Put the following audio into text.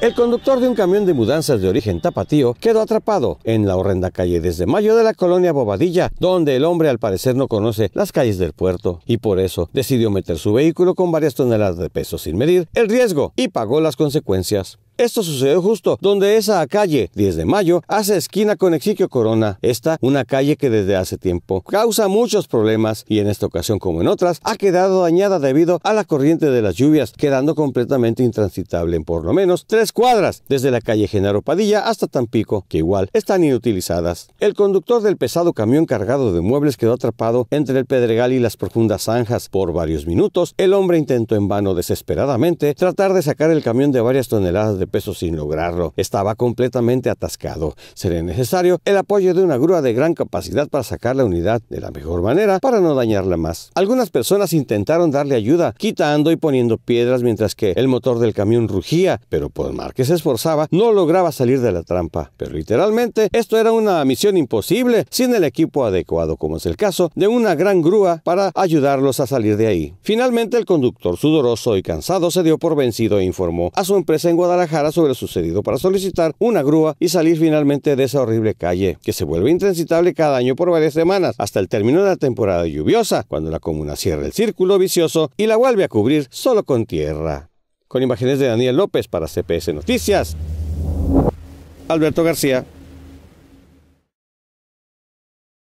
El conductor de un camión de mudanzas de origen tapatío quedó atrapado en la horrenda calle desde mayo de la colonia Bobadilla, donde el hombre al parecer no conoce las calles del puerto y por eso decidió meter su vehículo con varias toneladas de peso sin medir el riesgo y pagó las consecuencias. Esto sucedió justo donde esa calle 10 de mayo hace esquina con Exiquio Corona. Esta, una calle que desde hace tiempo causa muchos problemas y en esta ocasión como en otras ha quedado dañada debido a la corriente de las lluvias, quedando completamente intransitable en por lo menos tres cuadras, desde la calle Genaro Padilla hasta Tampico, que igual están inutilizadas. El conductor del pesado camión cargado de muebles quedó atrapado entre el pedregal y las profundas zanjas. Por varios minutos, el hombre intentó en vano desesperadamente tratar de sacar el camión de varias toneladas de peso sin lograrlo. Estaba completamente atascado. Sería necesario el apoyo de una grúa de gran capacidad para sacar la unidad de la mejor manera para no dañarla más. Algunas personas intentaron darle ayuda, quitando y poniendo piedras mientras que el motor del camión rugía, pero por más que se esforzaba, no lograba salir de la trampa. Pero literalmente, esto era una misión imposible sin el equipo adecuado, como es el caso de una gran grúa para ayudarlos a salir de ahí. Finalmente, el conductor sudoroso y cansado se dio por vencido e informó a su empresa en Guadalajara sobre lo sucedido para solicitar una grúa y salir finalmente de esa horrible calle, que se vuelve intransitable cada año por varias semanas, hasta el término de la temporada lluviosa, cuando la comuna cierra el círculo vicioso y la vuelve a cubrir solo con tierra. Con imágenes de Daniel López para CPS Noticias, Alberto García.